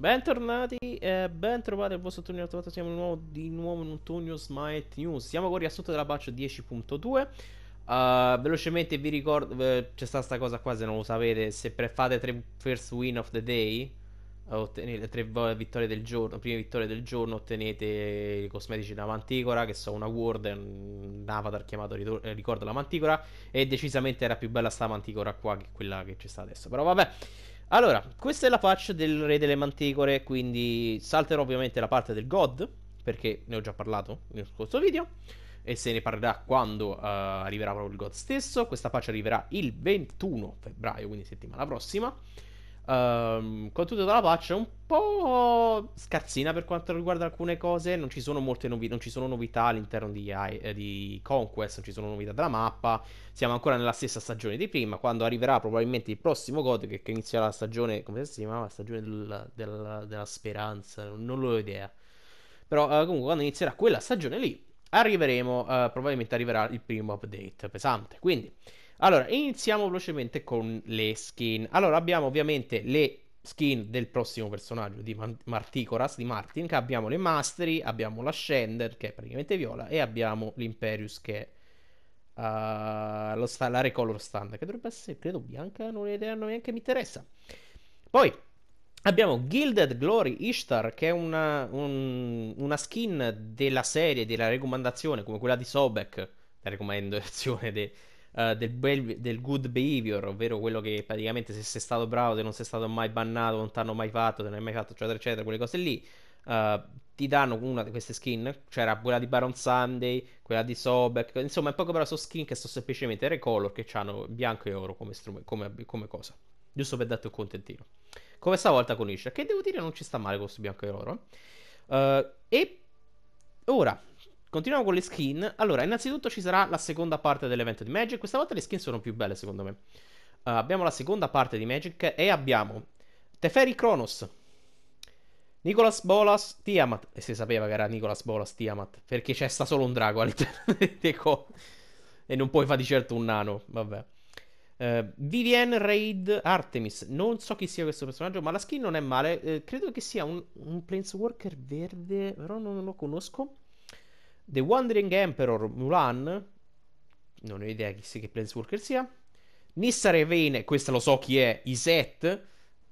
Bentornati e ben trovati al vostro Tunio Trovato. Siamo nuovo, di nuovo in un Tunio Smite News. Siamo con il riassunto della patch 10.2. Uh, velocemente vi ricordo, eh, c'è stata questa cosa qua se non lo sapete, se fate 3 first win of the day, eh, ottenete 3 vittorie del giorno, prime vittorie del giorno, ottenete i cosmetici della manticora, che sono una ward, un avatar chiamato eh, ricordo la manticora, e decisamente era più bella sta manticora qua che quella che c'è sta adesso. Però vabbè. Allora, questa è la patch del re delle manticore, quindi salterò ovviamente la parte del god, perché ne ho già parlato nel scorso video, e se ne parlerà quando uh, arriverà proprio il god stesso. Questa patch arriverà il 21 febbraio, quindi settimana prossima. Um, con tutto dalla patch è un po' scarsina per quanto riguarda alcune cose. Non ci sono molte novità, non ci sono novità all'interno di, eh, di, Conquest, non ci sono novità della mappa. Siamo ancora nella stessa stagione di prima. Quando arriverà probabilmente il prossimo God che, che inizierà la stagione. Come si chiamava? La stagione del, del, della speranza. Non, l'ho idea. Però eh, comunque quando inizierà quella stagione lì. Arriveremo. Eh, probabilmente arriverà il primo update pesante. Quindi. Allora, iniziamo velocemente con le skin. Allora, abbiamo ovviamente le skin del prossimo personaggio di Marticoras, di Martin, che abbiamo le Mastery, abbiamo la Shender, che è praticamente viola, e abbiamo l'Imperius, che è uh, sta- la Recolor Stand, che dovrebbe essere, credo, bianca, non ho idea, neanche mi interessa. Poi, Abbiamo Gilded Glory Ishtar, che è una, un, una, skin della serie, della raccomandazione, come quella di Sobek, la raccomandazione de, eh, del, bel, del, good behavior, ovvero quello che praticamente se sei stato bravo, se non sei stato mai bannato, non ti hanno mai fatto, se non hai mai fatto, eccetera, eccetera, quelle cose lì. Uh, ti danno una di queste skin, c'era quella di Baron Sunday, quella di Sobek, insomma, è poco però sono skin che sono semplicemente recolor che hanno bianco e oro come, strum- come, come cosa. Giusto per darti un contentino. Come stavolta con Isha, che devo dire non ci sta male con questo bianco e oro. Uh, e ora Continuiamo con le skin. Allora, innanzitutto ci sarà la seconda parte dell'evento di Magic. Questa volta le skin sono più belle, secondo me. Uh, abbiamo la seconda parte di Magic e abbiamo Teferi Kronos, Nicolas Bolas Tiamat. E si sapeva che era Nicolas Bolas Tiamat, perché c'è sta solo un drago all'interno dei co. E non puoi fare di certo un nano, vabbè. Uh, eh, Vivian Raid Artemis. Non so chi sia questo personaggio, ma la skin non è male. Uh, credo che sia un, un Planeswalker verde, però non lo conosco. The Wandering Emperor Mulan, non ho idea chi sia che Planeswalker sia. Nissa Revene, questa lo so chi è, Iset,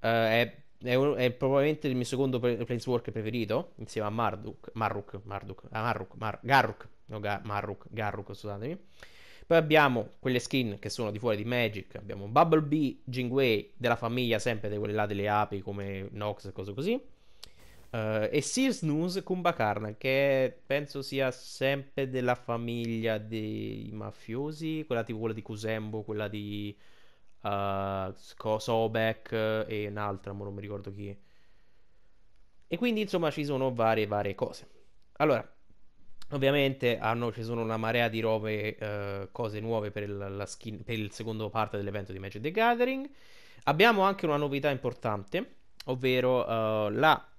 uh, è, è, è, probabilmente il mio secondo Planeswalker preferito, insieme a Marduk, Marruk, Marduk, ah, Marruk, Mar- Garruk, no, Ga- Marruk, Garruk, scusatemi. Poi abbiamo quelle skin che sono di fuori di Magic, abbiamo Bubble Bee, Jingwei, della famiglia sempre di quelle là delle api come Nox e cose così. Uh, e Sears Snooze Kumbakarna, che penso sia sempre della famiglia dei mafiosi, quella tipo quella di Kusembo, quella di uh, Sobek e un'altra, ma non mi ricordo chi. E quindi insomma ci sono varie, varie cose. Allora, ovviamente hanno, ci sono una marea di robe, uh, cose nuove per la skin, per il secondo parte dell'evento di Magic the Gathering. Abbiamo anche una novità importante, ovvero uh, la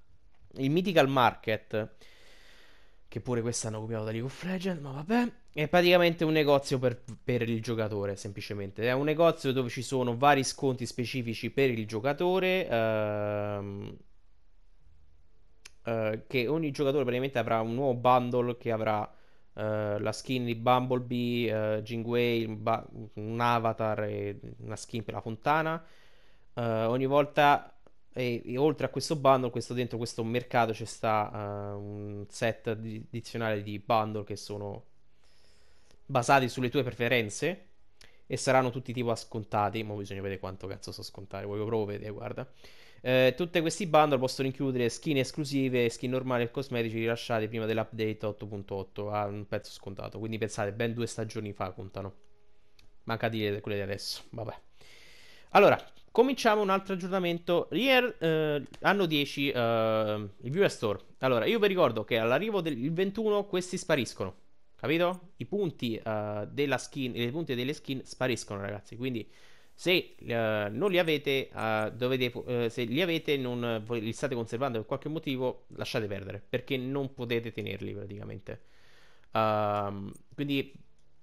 il Mythical Market, che pure questa hanno copiato da League of Legends, ma vabbè, è praticamente un negozio per, per il giocatore, semplicemente. È un negozio dove ci sono vari sconti specifici per il giocatore. Ehm, eh, che ogni giocatore praticamente avrà un nuovo bundle che avrà Uh, la skin di Bumblebee, uh, eh, Jingwei, ba- un avatar e una skin per la fontana. Uh, ogni volta e, e, oltre a questo bundle, questo, dentro questo mercato c'è sta uh, un set di, addizionale di bundle che sono basati sulle tue preferenze e saranno tutti tipo a scontati. Ma bisogna vedere quanto cazzo so scontare. Voglio proprio vedere, guarda. Eh, tutti questi bundle possono includere skin esclusive, skin normali e cosmetici rilasciati prima dell'update 8.8 a un pezzo scontato. Quindi pensate, ben due stagioni fa contano. Manca di dire quelle di adesso. Vabbè. Allora, cominciamo un altro aggiornamento. Rear, eh, anno 10, eh, il viewer store. Allora, io vi ricordo che all'arrivo del 21 questi spariscono. Capito? I punti eh, della skin, i punti delle skin spariscono, ragazzi. Quindi se eh, non li avete, eh, dovete, eh, se li avete e non li state conservando per qualche motivo, lasciate perdere perché non potete tenerli praticamente. Ehm, quindi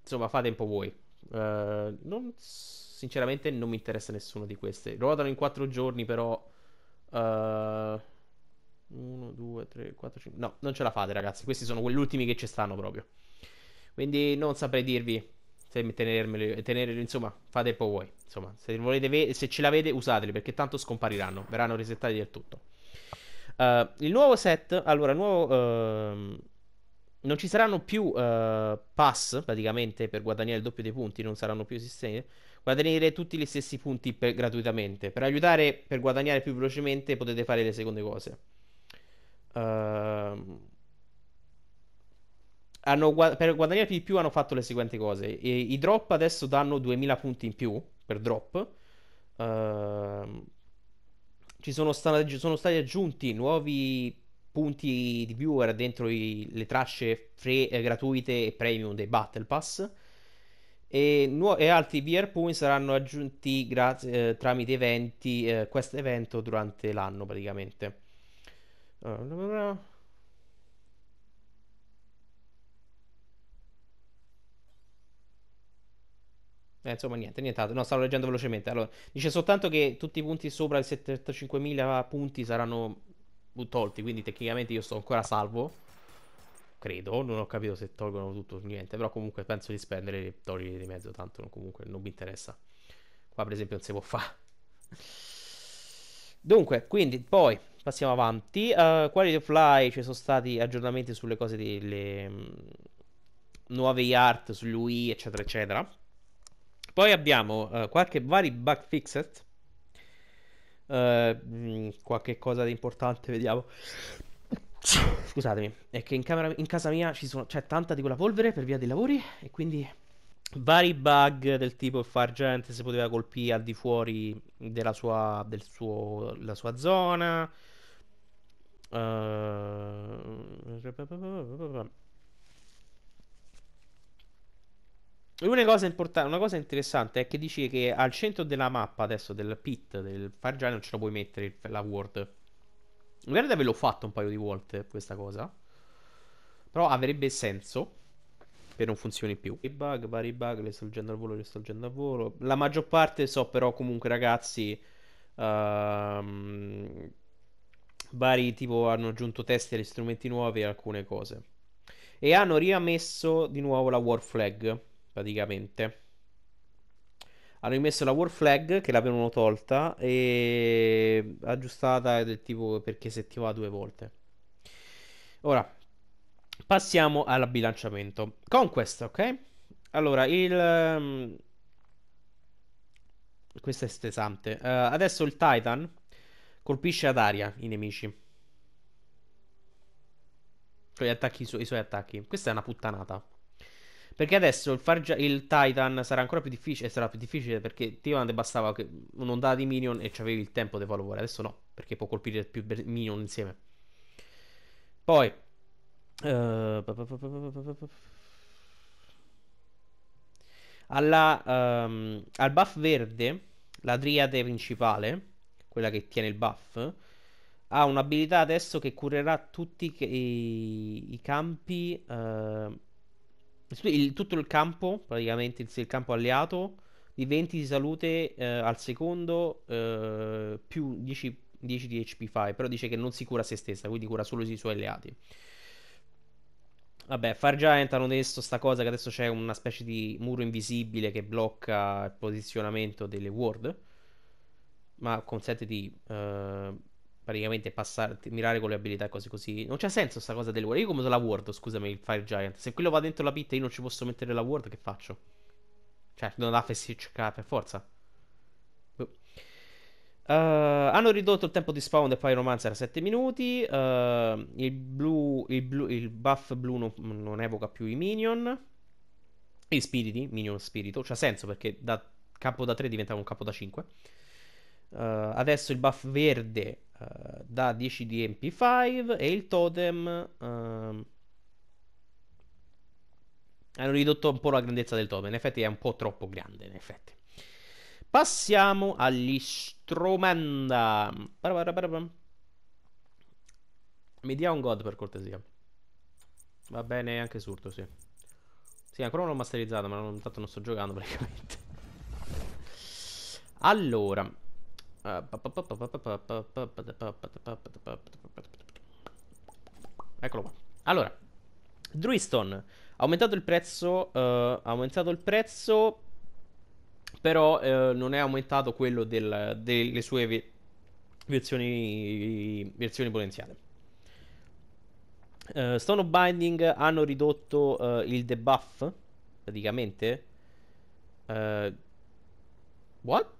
insomma, fate un po' voi. non so sinceramente non mi interessa nessuno di queste. Ruotano in 4 giorni, però... 1, 2, 3, 4, 5... No, non ce la fate, ragazzi. Questi sono quegli ultimi che ci stanno proprio. Quindi non saprei dirvi se tenermeli, tenerli, insomma, fate un voi. Insomma, se, volete se ce l'avete, usateli, perché tanto scompariranno, verranno resettati del tutto. Uh, il nuovo set, allora, nuovo... Uh, non ci saranno più uh, pass praticamente per guadagnare il doppio dei punti, non saranno più esistenti guadagnare tutti gli stessi punti per, gratuitamente. Per aiutare, per guadagnare più velocemente, potete fare le seconde cose. Uh, hanno, per guadagnare di più hanno fatto le seguenti cose. I, I, drop adesso danno 2000 punti in più per drop. Uh, ci sono, sta, sono, stati aggiunti nuovi punti di viewer dentro i, le tracce free, eh, gratuite e premium dei Battle Pass e, nu- e altri beer point saranno aggiunti gra- eh, tramite eventi, eh, questo evento durante l'anno praticamente. Allora... Eh, insomma, niente, nient'altro. No, stavo leggendo velocemente. Allora, dice soltanto che tutti i punti sopra i 75.000 punti saranno tolti, quindi tecnicamente io sto ancora salvo credo, non ho capito se tolgono tutto o niente, però comunque penso di spendere e togliere di mezzo, tanto comunque non mi interessa. Qua per esempio non si può fare. Dunque, quindi poi passiamo avanti. Uh, eh, Quality of Life ci sono stati aggiornamenti sulle cose delle mh, mm, nuove art, sull'UI, eccetera, eccetera. Poi abbiamo uh, qualche vari bug fixed. Uh, qualche cosa di importante, vediamo. Scusatemi, è che in, camera, in casa mia sono, c'è tanta di quella polvere per via dei lavori e quindi vari bug del tipo far gente si poteva colpire al di fuori della sua, del suo, sua zona. Uh... Una cosa, importante, una cosa interessante è che dice che al centro della mappa adesso del pit del Fargiano non ce lo puoi mettere la ward. Guardate, ve l'ho fatto un paio di volte questa cosa. Però avrebbe senso. Che non funzioni più. I bug, vari bug, le sto leggendo al volo, le sto leggendo al volo. La maggior parte so, però, comunque, ragazzi. Uh, vari tipo hanno aggiunto testi agli strumenti nuovi e alcune cose. E hanno riammesso di nuovo la war flag, praticamente hanno rimesso la war flag che l'avevano tolta e aggiustata del tipo perché si attivava due volte. Ora, passiamo al Conquest, ok? Allora, il... Ehm, Questo è stesante. Uh, adesso il Titan colpisce ad aria i nemici. Cioè, attacchi, i, su- i suoi attacchi. Questa è una puttanata. Perché adesso il, far il Titan sarà ancora più difficile. Sarà più difficile perché Titan bastava un'ondata di minion e avevi il tempo di follower. Adesso no, perché può colpire più minion insieme. Poi. Uh, alla, um, al buff verde, la triade principale, quella che tiene il buff, ha un'abilità adesso che curerà tutti i, i campi. Uh, il, tutto il campo, praticamente il, il, campo alleato, di 20 di salute eh, al secondo eh, più 10, 10 di HP fai, però dice che non si cura se stessa, quindi cura solo i suoi alleati. Vabbè, Far Giant hanno detto sta cosa che adesso c'è una specie di muro invisibile che blocca il posizionamento delle ward, ma consente di... Eh, praticamente passare, mirare con le abilità e cose così. Non c'è senso sta cosa delle ward. Io come uso la ward, scusami, il Fire Giant. Se quello va dentro la pit e io non ci posso mettere la ward, che faccio? Cioè, non la FSCK per forza. Uh, hanno ridotto il tempo di spawn del Pyromancer a 7 minuti. Uh, il, blu, il, blu, il, buff blu non, non, evoca più i minion. I spiriti, minion spirito. C'ha senso perché da capo da 3 diventa un capo da 5. Uh, eh, adesso il buff verde eh, da 10 di MP5 e il totem... Uh, hanno ridotto un po' la grandezza del totem, in effetti è un po' troppo grande, in effetti. Passiamo agli stromanda. Mi dia un god per cortesia. Va bene anche surto, sì. Sì, ancora non l'ho masterizzato, ma non, tanto non sto giocando praticamente. Allora, Eccolo qua. Allora, Druiston ha aumentato il prezzo, uh, eh, ha aumentato il prezzo, però uh, non è aumentato quello del, delle sue vi- versioni, versioni potenziali. Uh, Stone of Binding hanno ridotto uh, il debuff, praticamente. Uh, what?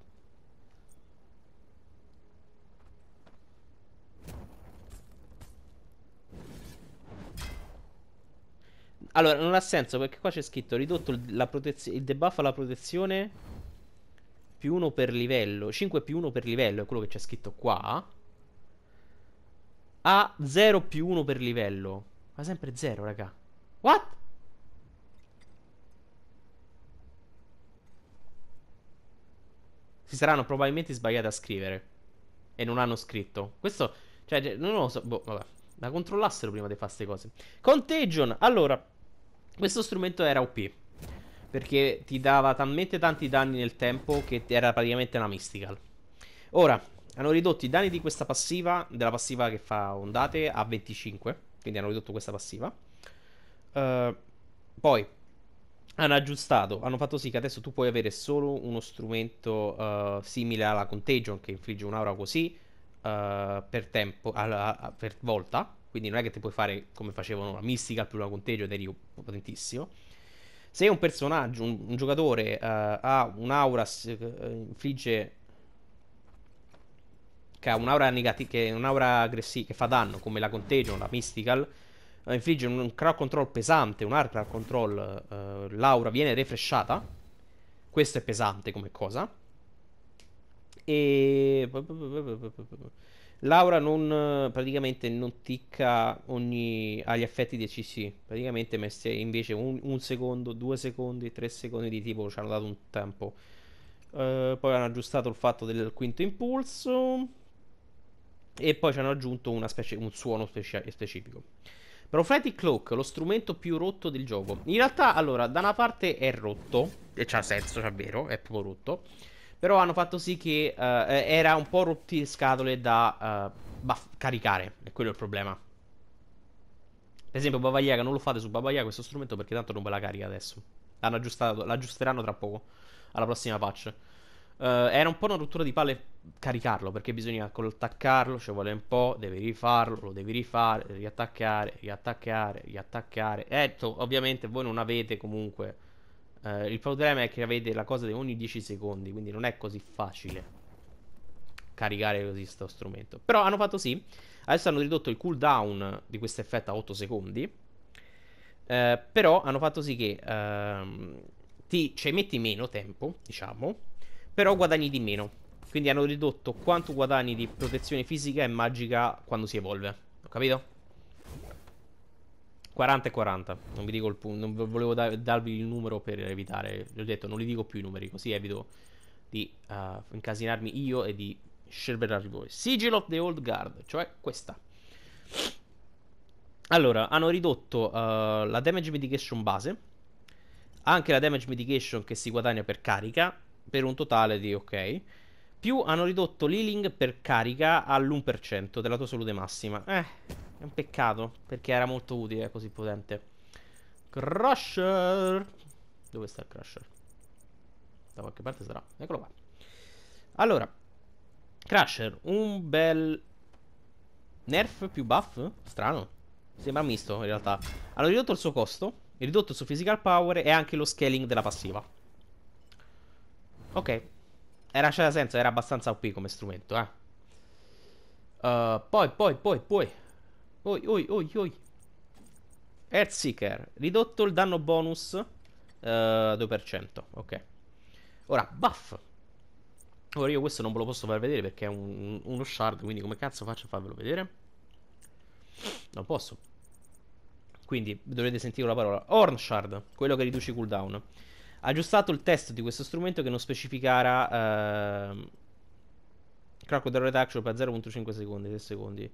Allora, non ha senso perché qua c'è scritto ridotto il, protez- il debuff alla protezione più 1 per livello. 5 più 1 per livello è quello che c'è scritto qua. A 0 più 1 per livello. Ma sempre 0, raga. What? Si saranno probabilmente sbagliati a scrivere. E non hanno scritto. Questo, cioè, non lo so. Boh, vabbè. La controllassero prima di fare queste cose. Contagion, allora. Questo strumento era OP. Perché ti dava talmente tanti danni nel tempo che era praticamente una mystical. Ora, hanno ridotto i danni di questa passiva, della passiva che fa ondate, a 25. Quindi hanno ridotto questa passiva. Uh, poi, hanno aggiustato, hanno fatto sì che adesso tu puoi avere solo uno strumento uh, simile alla Contagion che infligge un'aura così uh, per tempo, alla, per volta. Quindi non è che ti puoi fare come facevano la Mystica al primo conteggio ed eri potentissimo. Se un personaggio, un, un giocatore uh, ha un'aura, uh, infligge che ha un'aura, negati- che, un'aura aggressiva, che fa danno come la conteggio la Mystical, uh, infligge un, un crowd control pesante, un hard crowd control, l'aura viene refresciata. Questo è pesante come cosa. E Laura non, eh, praticamente non ticca ogni, agli effetti dei CC, praticamente messe invece un, un, secondo, due secondi, tre secondi di tipo ci hanno dato un tempo. Uh, poi hanno aggiustato il fatto del quinto impulso e poi ci hanno aggiunto specie, un suono speci- specifico. Prophetic Cloak, lo strumento più rotto del gioco. In realtà, allora, da una parte è rotto, e c'ha senso, c'ha vero, è proprio rotto. Però hanno fatto sì che uh, era un po' rotti le scatole da uh, caricare. E quello è il problema. Per esempio, Baba Yaga, non lo fate su Baba Yaga questo strumento perché tanto non ve la carica adesso. L'hanno aggiustato, l'aggiusteranno tra poco. Alla prossima patch. Uh, era un po' una rottura di palle caricarlo perché bisogna attaccarlo, ci cioè vuole un po', devi rifarlo, lo devi rifare, riattaccare, riattaccare, riattaccare. Ecco, ovviamente voi non avete comunque eh, il problema è che avete la cosa di ogni 10 secondi, quindi non è così facile caricare così questo strumento. Però hanno fatto sì. Adesso hanno ridotto il cooldown di questo effetto a 8 secondi. Eh, però hanno fatto sì che ehm, ti cioè, metti meno tempo, diciamo, però guadagni di meno. Quindi hanno ridotto quanto guadagni di protezione fisica e magica quando si evolve. Ho capito? 40 e 40. Non vi dico il punto. Non volevo da- darvi il numero per evitare. Vi ho detto, non li dico più i numeri, così evito di uh, incasinarmi io e di scervellarvi voi. Sigil of the Old Guard, cioè questa. Allora, hanno ridotto uh, la damage mitigation base, anche la damage mitigation che si guadagna per carica, per un totale di ok. Più hanno ridotto l'healing per carica all'1% della tua salute massima. Eh un peccato, perché era molto utile, così potente. Crusher! Dove sta il Crusher? Da qualche parte sarà. Eccolo qua. Allora, Crusher, un bel nerf più buff? Strano. Sembra misto in realtà. Hanno ridotto il suo costo, ridotto il suo physical power e anche lo scaling della passiva. Ok. Era c'era senso, era abbastanza OP come strumento, eh. Uh, poi, poi, poi, poi. Oi, oi, oi, oi. Earthseeker, ridotto il danno bonus uh, eh, 2%, ok. Ora, buff. Ora io questo non ve lo posso far vedere perché è un, uno shard, quindi come cazzo faccio a farvelo vedere? Non posso. Quindi dovrete sentire la parola Horn Shard, quello che riduce i cooldown. Aggiustato il test di questo strumento che non specificara... Uh, ehm, Crocodile Reduction per 0.5 secondi, 3 secondi.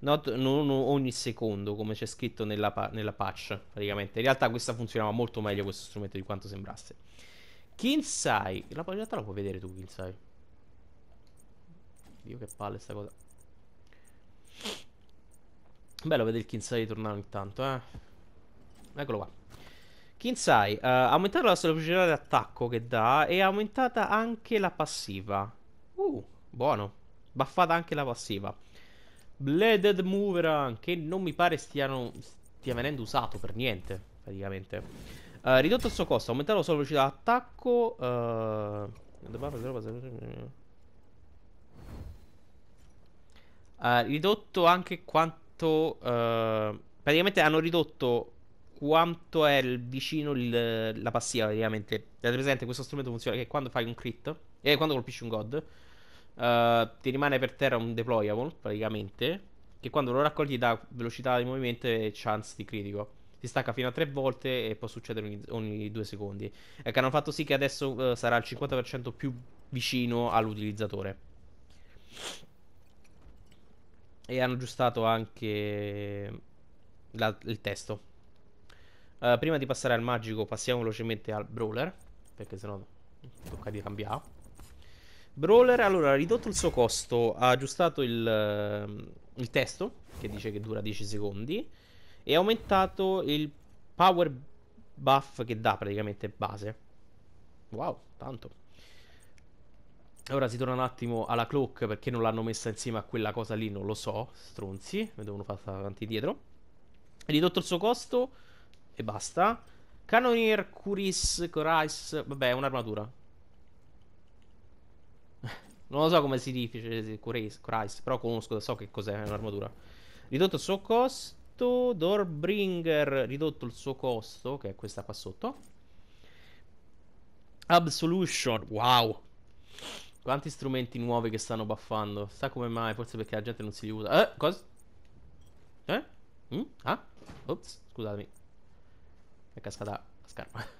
Not, non ogni secondo, come c'è scritto nella, nella, patch, praticamente. In realtà questa funzionava molto meglio questo strumento di quanto sembrasse. Kinsai. La, in realtà la puoi vedere tu, Kinsai. Dio che palle sta cosa. Bello vedere il Kinsai ritornare ogni tanto, eh. Eccolo qua. Kinsai, uh, eh, aumentata la velocità di attacco che dà e aumentata anche la passiva. Uh, buono. Baffata anche la passiva. Bladed Mover, che non mi pare stiano, stia venendo usato per niente, praticamente. Uh, ridotto il suo costo, aumentato la sua velocità d'attacco. Uh... ridotto anche quanto. Uh, praticamente hanno ridotto quanto è il, vicino il, la passiva. Praticamente. Avete presente questo strumento funziona che quando fai un crit, e quando colpisci un god, eh, ti rimane per terra un deployable praticamente, che quando lo raccogli dà velocità di movimento e chance di critico. Si stacca fino a tre volte e può succedere ogni, ogni due secondi. Ecco, hanno fatto sì che adesso uh, sarà al 50% più vicino all'utilizzatore. E hanno aggiustato anche la, il testo. Uh, prima di passare al magico, passiamo velocemente al brawler. Perché sennò tocca di cambiare. Brawler, allora, ha ridotto il suo costo, ha aggiustato il, ehm, il testo, che dice che dura 10 secondi, e ha aumentato il power buff che dà praticamente base. Wow, tanto. Ora si torna un attimo alla clock, perché non l'hanno messa insieme a quella cosa lì, non lo so, stronzi, mi devono fare avanti e dietro. Ha ridotto il suo costo e basta. Cannonier, Curis, Corais, vabbè, è un'armatura. Non lo so come si dice cioè, Christ, però conosco, so che cos'è un'armatura. Ridotto il suo costo, Doorbringer ridotto il suo costo, che è questa qua sotto. Absolution, wow. Quanti strumenti nuovi che stanno buffando. Sa come mai, forse perché la gente non si li usa. Eh, cosa? Eh? Mm? Ah? Ops, scusatemi. È cascata la scarpa.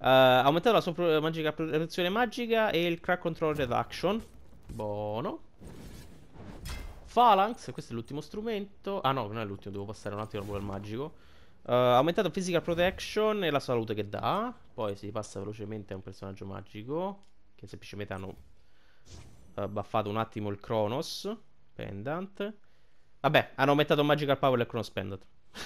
Uh, eh, aumentato la sua pro- magica, protezione magica e il crack control reduction. Buono. Phalanx, questo è l'ultimo strumento. Ah no, non è l'ultimo, devo passare un attimo al magico. Uh, eh, aumentato physical protection e la salute che dà. Poi si passa velocemente a un personaggio magico. Che semplicemente hanno uh, buffato un attimo il Kronos Pendant. Vabbè, hanno aumentato Magical Power e il Kronos Pendant.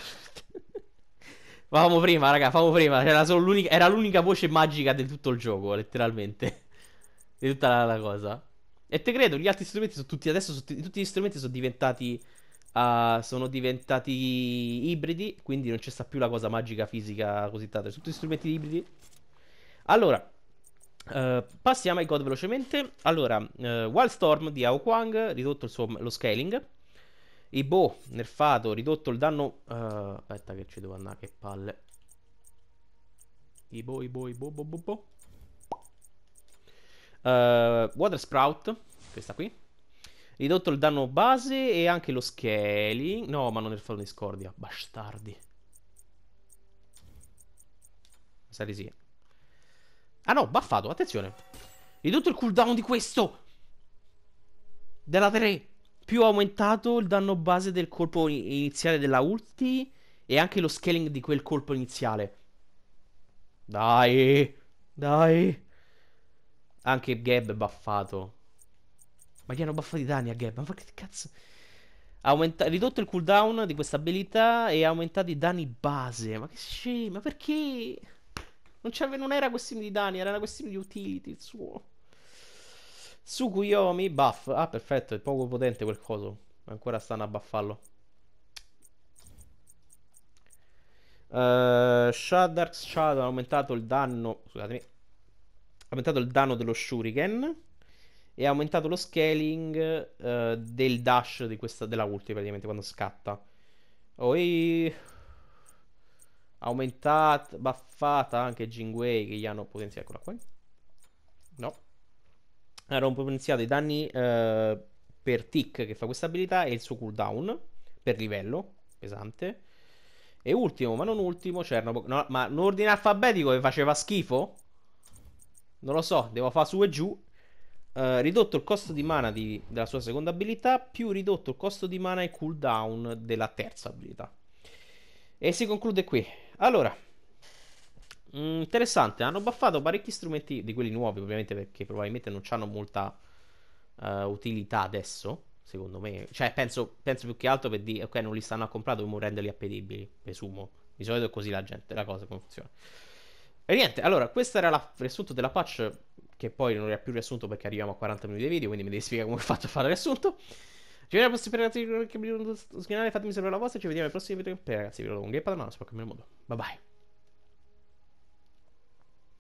Famo prima, raga, famo prima. Era, l'unica, era l'unica voce magica del tutto il gioco, letteralmente. di tutta la, la, cosa. E te credo, gli altri strumenti sono tutti adesso. Sono, tutti gli strumenti sono diventati. Uh, sono diventati ibridi. Quindi non c'è sta più la cosa magica fisica così tanto. Sono tutti strumenti ibridi. Allora. Uh, passiamo ai code velocemente. Allora, uh, Wildstorm di Aokwang, Kwang, ridotto suo, lo scaling. I boh, nerfato, ridotto il danno... Uh, aspetta che ci devo andare, che palle. I boh, i boh, i boh, boh, boh, boh. Uh, Water Sprout, questa qui. Ridotto il danno base e anche lo scaling. No, ma non è nerfato discordia, bastardi. Sarei sì. Ah no, baffato, attenzione. Ridotto il cooldown di questo. Della 3 più aumentato il danno base del colpo iniziale della ulti e anche lo scaling di quel colpo iniziale. Dai, dai. Anche Gab è buffato. Ma gli hanno buffato i danni a Gab, ma che cazzo... Aumenta- ridotto il cooldown di questa abilità e ha aumentato i danni base. Ma che scemo, perché? Non, non era questione di danni, era una questione di utility il suo. Tsukuyomi buff. Ah, perfetto, è poco potente quel coso. Ancora stanno a buffarlo Uh, eh, Shadark Shadow ha aumentato il danno. Scusatemi. Ha aumentato il danno dello Shuriken. E ha aumentato lo scaling uh, del dash questa, della ulti praticamente quando scatta. Oi Aumentata, Buffata anche Jingwei che gli hanno potenziato. Eccola qua. No erano potenziati i danni eh, per tick che fa questa abilità e il suo cooldown per livello pesante. E ultimo, ma non ultimo, Chernobyl. No, ma un ordine alfabetico che faceva schifo? Non lo so, devo fare su e giù. Uh, ridotto il costo di mana di, della sua seconda abilità, più ridotto il costo di mana e cooldown della terza abilità. E si conclude qui. Allora, Mm, interessante, hanno buffato parecchi strumenti di quelli nuovi, ovviamente, perché probabilmente non hanno molta uh, utilità adesso, secondo me. Cioè, penso, penso più che altro per dire, ok, non li stanno a comprare, dobbiamo renderli appetibili, presumo. Di solito è così la gente, la cosa come funziona. E niente, allora, questo era il riassunto della patch, che poi non era più riassunto perché arriviamo a 40 minuti di video, quindi mi devi spiegare come ho fatto a fare il riassunto. Ci vediamo al prossimo video, fatemi sapere la vostra, ci vediamo al prossimo video, ragazzi, vi do un gameplay, spero che me lo modo. Bye bye.